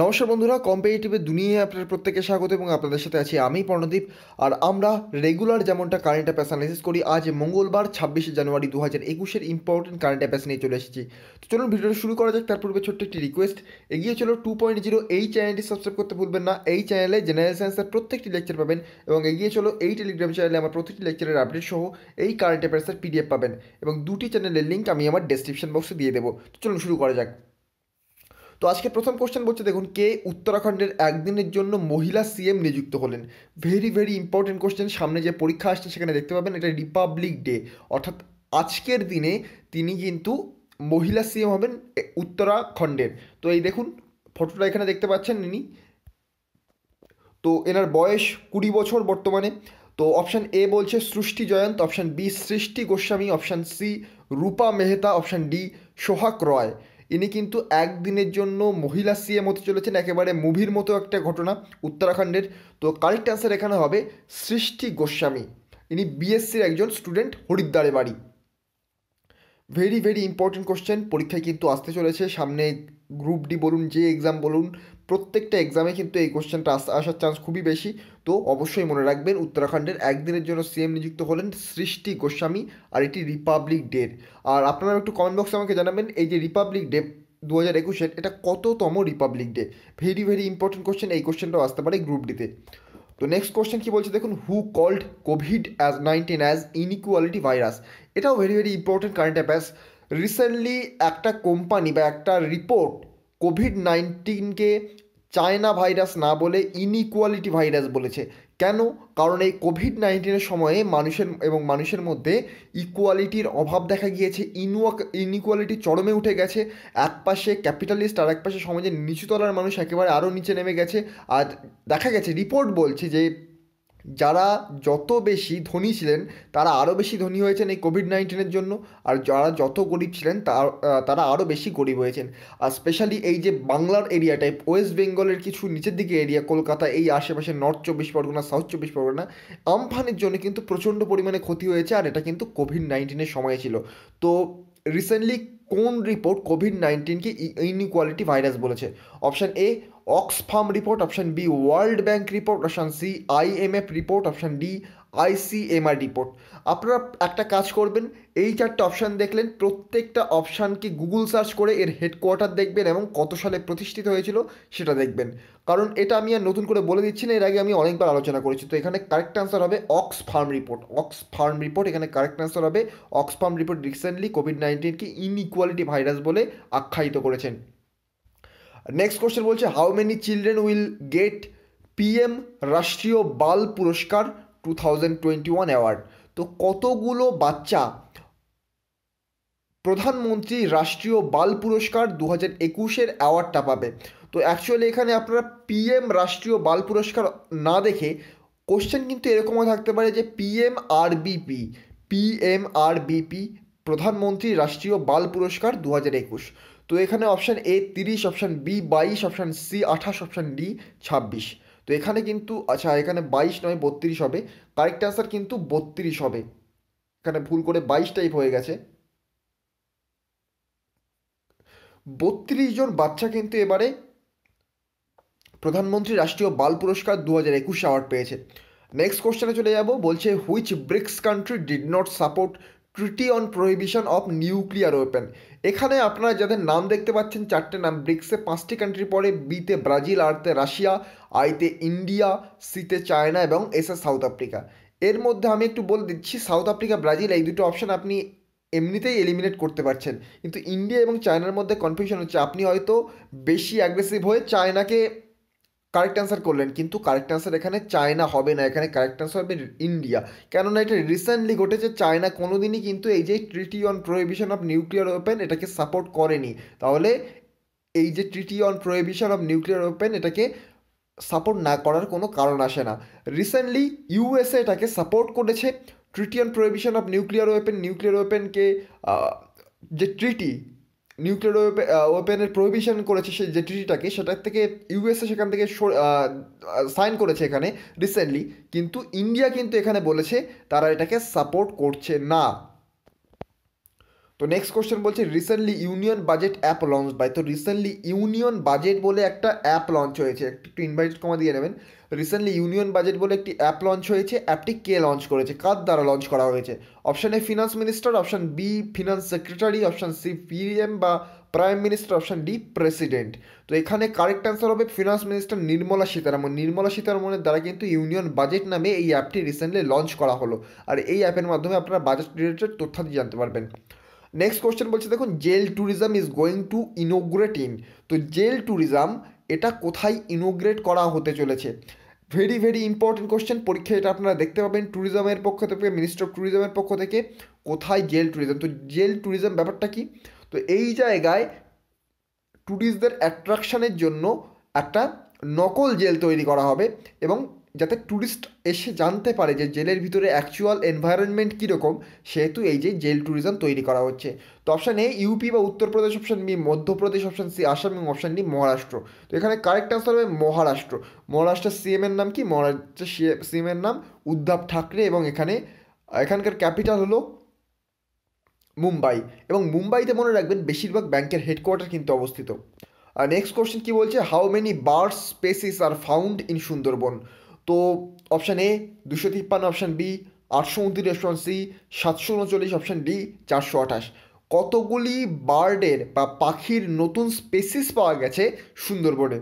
নমস্কার বন্ধুরা কম্পিটিটিভের দুনিয়ায় আপনার প্রত্যেকে স্বাগত এবং আপনাদের সাথে আছি আমি পর্ণদীপ আর আমরা রেগুলার যেমনটা কারেন্ট অ্যাফেয়ার্স অ্যানালিসিস করি আজ মঙ্গলবার ছাব্বিশে জানুয়ারি দু হাজার একুশের ইম্পর্টেন্ট কারেন্ট অ্যাফেয়ার্স নিয়ে চলে এসেছি তো চলুন ভিডিওটা শুরু করা যাক তার পূর্বে ছোট্ট একটি রিকোয়েস্ট এগিয়ে চলো টু পয়েন্ট জিরো এই চ্যানেলটি সাবস্ক্রাইব করতে ভুলবেন না এই চ্যানেলে জেনারেল সায়েন্সের প্রত্যেকটি লেকচার পাবেন এবং এগিয়ে চলো এই টেলিগ্রাম চ্যানেলে আমার প্রতিটি লেকচারের আপডেট সহ এই কারেন্ট অ্যাফেয়ার্সের পিডিএফ পাবেন এবং দুটি চ্যানেলের লিঙ্ক আমি আমার ডেসক্রিপশন বক্সে দিয়ে দেবো তো চলুন শুরু করা যাক তো আজকে প্রথম কোশ্চেন বলছে দেখুন কে উত্তরাখণ্ডের একদিনের জন্য মহিলা সিএম নিযুক্ত হলেন ভেরি ভেরি ইম্পর্টেন্ট কোশ্চেন সামনে যে পরীক্ষা আসছে সেখানে দেখতে পাবেন এটা রিপাবলিক ডে অর্থাৎ আজকের দিনে তিনি কিন্তু মহিলা সিএম হবেন উত্তরাখণ্ডের তো এই দেখুন ফটোটা এখানে দেখতে পাচ্ছেন ইনি তো এনার বয়স কুড়ি বছর বর্তমানে তো অপশান এ বলছে সৃষ্টি Jayanta option B Srishti Goswami option C Rupa Mehta option D Sohag Roy ইনি কিন্তু একদিনের জন্য মহিলা সিএম হতে চলেছেন একেবারে মুভির মতো একটা ঘটনা উত্তরাখণ্ডের তো কারেক্ট অ্যান্সার এখানে হবে সৃষ্টি গোস্বামী ইনি বিএসসির একজন স্টুডেন্ট হরিদ্বারে বাড়ি ভেরি ভেরি ইম্পর্টেন্ট কোশ্চেন পরীক্ষায় কিন্তু আসতে চলেছে সামনে গ্রুপ ডি বলুন যে এক্সাম বলুন প্রত্যেকটা এক্সামে কিন্তু এই কোশ্চেনটা আসার চান্স খুবই বেশি তো অবশ্যই মনে রাখবেন উত্তরাখণ্ডের একদিনের জন্য সিএম নিযুক্ত হলেন সৃষ্টি গোস্বামী আর এটি রিপাবলিক ডে আর আপনারা একটু কমেন্ট বক্সে আমাকে জানাবেন এই যে রিপাবলিক ডে দু হাজার একুশের এটা কততম republic day very very important question এই কোশ্চেনটাও আসতে পারে গ্রুপ ডিতে তো নেক্সট কোশ্চেন কি বলছে দেখুন who called COVID as nineteen as inequality virus এটাও very very important current affairs recently একটা কোম্পানি বা একটা রিপোর্ট কোভিড নাইন্টিনকে চায়না ভাইরাস না বলে ইনইকুয়ালিটি ভাইরাস বলেছে কেন কারণ এই কোভিড নাইন্টিনের সময়ে মানুষের এবং মানুষের মধ্যে ইকুয়ালিটির অভাব দেখা গিয়েছে ইনুয়া ইনইকুয়ালিটি চরমে উঠে গেছে এক পাশে ক্যাপিটালিস্ট আর এক পাশে সমাজের নিচুতলার মানুষ একেবারে আরও নিচে নেমে গেছে আর দেখা গেছে রিপোর্ট বলছে যে যারা যত বেশি ধনী ছিলেন তারা আরও বেশি ধনী হয়েছেন এই কোভিড নাইন্টিনের জন্য আর যারা যত গরিব ছিলেন তারা আরও বেশি গরিব হয়েছেন আর স্পেশালি এই যে বাংলার এরিয়া টাইপ ওয়েস্ট বেঙ্গলের কিছু নিচের দিকে এরিয়া কলকাতা এই আশেপাশে নর্থ চব্বিশ পরগনা সাউথ চব্বিশ পরগনা আমফানের জন্য কিন্তু প্রচণ্ড পরিমাণে ক্ষতি হয়েছে আর এটা কিন্তু কোভিড নাইন্টিনের সময় ছিল তো রিসেন্টলি কোন রিপোর্ট কোভিড নাইন্টিনকে ইনইকোয়ালিটি ভাইরাস বলেছে option A Oxfam report option B World Bank report option C IMF report option D ICMR report আপনারা একটা কাজ করবেন এই চারটে অপশান দেখলেন প্রত্যেকটা অপশানকে গুগল সার্চ করে এর হেডকোয়ার্টার দেখবেন এবং কত সালে প্রতিষ্ঠিত হয়েছিল সেটা দেখবেন কারণ এটা আমি আর নতুন করে বলে দিচ্ছি না এর আগে আমি অনেকবার আলোচনা করেছি তো এখানে কারেক্ট আনসার হবে Oxfam report Oxfam report এখানে কারেক্ট আনসার হবে Oxfam report recently COVID নাইন্টিনকে ইনইকুয়ালিটি ভাইরাস বলে আখ্যায়িত করেছেন নেক্সট কোশ্চেন বলছে how many children will get PM Rashtriya Bal Puraskar two thousand twenty one award তো কতগুলো বাচ্চা প্রধানমন্ত্রী রাষ্ট্রীয় বাল পুরস্কার দু হাজার একুশের অ্যাওয়ার্ডটা পাবে তো অ্যাকচুয়ালি এখানে আপনারা পিএম রাষ্ট্রীয় বাল পুরস্কার না দেখে কোশ্চেন কিন্তু এরকমও থাকতে পারে যে পিএম আর বিপি প্রধানমন্ত্রী রাষ্ট্রীয় বাল পুরস্কার দু হাজার একুশ তো এখানে অপশান এ তিরিশ অপশান বি বাইশ অপশান সি আঠাশ অপশান ডি ছাব্বিশ তো এখানে কিন্তু আচ্ছা এখানে বাইশ নয় বত্রিশ হবে কারেক্ট অ্যান্সার কিন্তু বত্রিশ হবে এখানে ভুল করে বাইশ টাইপ হয়ে গেছে বত্রিশ জন বাচ্চা কিন্তু এবারে প্রধানমন্ত্রী রাষ্ট্রীয় বাল পুরস্কার দু হাজার একুশে অ্যাওয়ার্ড পেয়েছে নেক্সট কোশ্চেনে চলে যাব বলছে which BRICS country did not support treaty on prohibition of nuclear weapon এখানে আপনারা যাদের নাম দেখতে পাচ্ছেন চারটে নাম ব্রিক্সে পাঁচটি কান্ট্রি পরে বিতে ব্রাজিল আরতে রাশিয়া আইতে ইন্ডিয়া সিতে চায়না এবং এসে সাউথ আফ্রিকা এর মধ্যে আমি একটু বলে দিচ্ছি সাউথ আফ্রিকা ব্রাজিল এই দুটো অপশান আপনি এমনিতেই এলিমিনেট করতে পারছেন কিন্তু ইন্ডিয়া এবং চায়নার মধ্যে কনফিউশন হচ্ছে আপনি হয়তো বেশি অ্যাগ্রেসিভ হয়ে চায়নাকে কারেক্ট অ্যান্সার করলেন কিন্তু কারেক্ট অ্যান্সার এখানে চায়না হবে না এখানে কারেক্ট অ্যান্সার হবে ইন্ডিয়া কেননা এটা রিসেন্টলি ঘটেছে চায়না কোনোদিনই কিন্তু এই যে treaty on prohibition of nuclear weapon এটাকে সাপোর্ট করেনি তাহলে এই যে treaty on prohibition of nuclear weapon এটাকে সাপোর্ট না করার কোনো কারণ আসে না রিসেন্টলি ইউএসএ এটাকে সাপোর্ট করেছে treaty on prohibition of nuclear weapon nuclear ওয়েপেনকে যে ট্রিটি নিউক্লিয়ার ওয়েপেনের প্রোহিবিশন করেছে সে যে ট্রিটিটাকে সেটার থেকে ইউএসএ সেখান থেকে সাইন করেছে এখানে রিসেন্টলি কিন্তু ইন্ডিয়া কিন্তু এখানে বলেছে তারা এটাকে সাপোর্ট করছে না তো নেক্সট কোশ্চেন বলছে recently union budget app launch by তো রিসেন্টলি ইউনিয়ন বাজেট বলে একটা অ্যাপ লঞ্চ হয়েছে একটু ইনভাইট কমা দিয়ে নেবেন রিসেন্টলি ইউনিয়ন বাজেট বলে একটি অ্যাপ লঞ্চ হয়েছে অ্যাপটি কে লঞ্চ করেছে কার দ্বারা লঞ্চ করা হয়েছে option A finance minister option B finance secretary option C PM বা prime minister option D president তো এখানে কারেক্ট অ্যান্সার হবে ফিনান্স মিনিস্টার নির্মলা সীতারামন নির্মলা সীতারামনের দ্বারা কিন্তু ইউনিয়ন বাজেট নামে এই অ্যাপটি রিসেন্টলি লঞ্চ করা হলো আর এই অ্যাপের মাধ্যমে আপনারা বাজেট রিলেটেড তথ্যাদি জানতে পারবেন নেক্সট কোশ্চেন বলছে দেখুন jail tourism is going to inaugurate in তো জেল ট্যুরিজম এটা কোথায় ইনোগ্রেট করা হতে চলেছে ভেরি ভেরি ইম্পর্টেন্ট কোশ্চেন পরীক্ষায় এটা আপনারা দেখতে পাবেন ট্যুরিজমের পক্ষ থেকে মিনিস্টার অফ ট্যুরিজমের পক্ষ থেকে কোথায় জেল ট্যুরিজম তো জেল ট্যুরিজম ব্যাপারটা কি তো এই জায়গায় ট্যুরিস্টদের অ্যাট্রাকশানের জন্য একটা নকল জেল তৈরি করা হবে এবং যাতে ট্যুরিস্ট এসে জানতে পারে যে জেলের ভিতরে অ্যাকচুয়াল এনভায়রনমেন্ট কীরকম সেহেতু এই যে জেল ট্যুরিজম তৈরি করা হচ্ছে তো অপশান এ ইউপি বা Uttar Pradesh option B Madhya Pradesh option C Assam এবং অপশান ডি মহারাষ্ট্র তো এখানে কারেক্ট অ্যান্সার হবে মহারাষ্ট্র মহারাষ্ট্রের সিএমের নাম কি মহারাষ্ট্রের সিএমের নাম উদ্ধব ঠাকরে এবং এখানে এখানকার ক্যাপিটাল হলো মুম্বাই এবং মুম্বাইতে মনে রাখবেন বেশিরভাগ ব্যাংকের হেডকোয়ার্টার কিন্তু অবস্থিত আর নেক্সট কোশ্চেন কী বলছে how many bird species are found in Sundarban তো অপশান এ দুশো তিপ্পান্ন অপশান বি আটশো উনত্রিশ অপশান সি সাতশো উনচল্লিশ অপশান ডি চারশো আঠাশ কতগুলি বার্ডের বা পাখির নতুন স্পেসিস পাওয়া গেছে সুন্দরবনে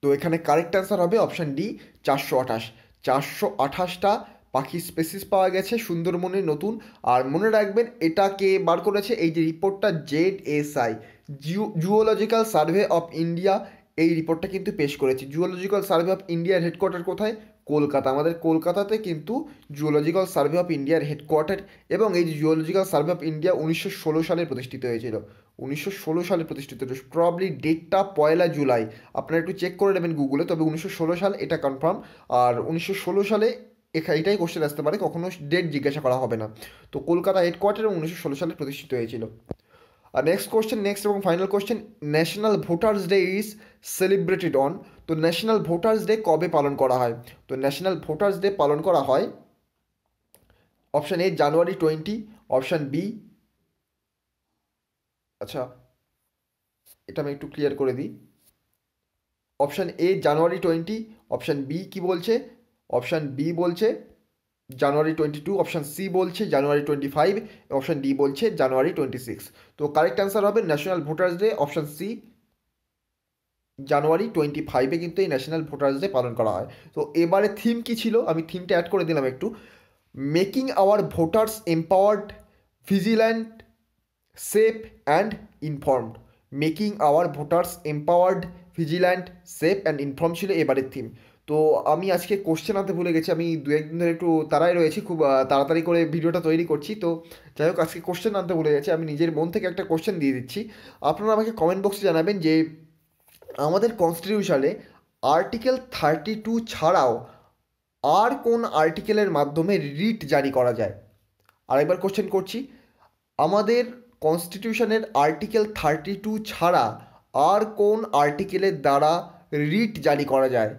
তো এখানে কারেক্ট অ্যান্সার হবে অপশান ডি চারশো আঠাশ চারশো আঠাশটা পাখির স্পেসিস পাওয়া গেছে সুন্দরবনে নতুন আর মনে রাখবেন এটা কে বার করেছে এই যে রিপোর্টটা জেড এস আই জিও জুওলজিক্যাল সার্ভে অফ ইন্ডিয়া এই রিপোর্টটা কিন্তু পেশ করেছে জুওলজিক্যাল সার্ভে অফ ইন্ডিয়ার হেডকোয়ার্টার কোথায় কলকাতা আমাদের কলকাতাতে কিন্তু জুওলজিক্যাল সার্ভে অফ ইন্ডিয়ার হেডকোয়ার্টার এবং এই জুওলজিক্যাল সার্ভে অফ ইন্ডিয়া উনিশশো সালে প্রতিষ্ঠিত হয়েছিল উনিশশো সালে প্রতিষ্ঠিত প্রবলি ডেটটা পয়লা জুলাই আপনারা একটু চেক করে নেবেন গুগলে তবে উনিশশো সাল এটা কনফার্ম আর উনিশশো সালে এটাই কোশ্চেন আসতে পারে কখনো ডেট জিজ্ঞাসা করা হবে না তো কলকাতা হেডকোয়ার্টার উনিশশো সালে প্রতিষ্ঠিত হয়েছিল আর নেক্সট কোশ্চেন নেক্সট এবং final question national voters day is celebrated on তো ন্যাশনাল ভোটার্স ডে কবে পালন করা হয় তো ন্যাশনাল ভোটার্স ডে পালন করা হয় option A January twenty option B আচ্ছা এটা আমি একটু ক্লিয়ার করে দিই option A January twenty option B কি বলছে অপশান বি বলছে January twenty two option C বলছে January twenty five option D বলছে জানুয়ারি টোয়েন্টি সিক্স তো কারেক্ট অ্যান্সার হবে national voters day option C January twenty ফাইভে কিন্তু এই ন্যাশনাল ভোটার্স ডে পালন করা হয় তো এবারে থিম কী ছিল আমি থিমটা অ্যাড করে দিলাম একটু making our voters empowered vigilant safe and informed making our voters empowered vigilant safe and inform ছিল এবারের থিম তো আমি আজকে কোশ্চেন আনতে ভুলে গেছি আমি দু একদিন ধরে একটু তাড়াই রয়েছি খুব তাড়াতাড়ি করে ভিডিওটা তৈরি করছি তো যাই হোক আজকে কোশ্চেন আনতে ভুলে গেছি আমি নিজের মন থেকে একটা কোশ্চেন দিয়ে দিচ্ছি আপনারা আমাকে কমেন্ট বক্সে জানাবেন যে আমাদের কনস্টিটিউশনে আর্টিকেল থার্টি টু ছাড়াও আর কোন আর্টিকেলের মাধ্যমে রিট জারি করা যায় আরেকবার কোশ্চেন করছি আমাদের কনস্টিটিউশনের আর্টিকেল থার্টি টু ছাড়া আর কোন আর্টিকেলের দ্বারা রিট জারি করা যায়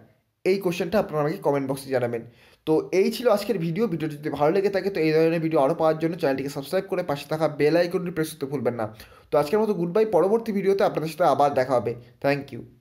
এই কোশ্চেনটা আপনারা আমাকে কমেন্ট বক্সে জানাবেন তো এই ছিল আজকের ভিডিও ভিডিওটি যদি ভালো লেগে থাকে তো এই ধরনের ভিডিও আরও পাওয়ার জন্য চ্যানেলটিকে সাবস্ক্রাইব করে পাশে থাকা বেল আইকনটি প্রেস করতে ভুলবেন না তো আজকের মতো গুড বাই পরবর্তী ভিডিওতে আপনাদের সাথে আবার দেখা হবে থ্যাংক ইউ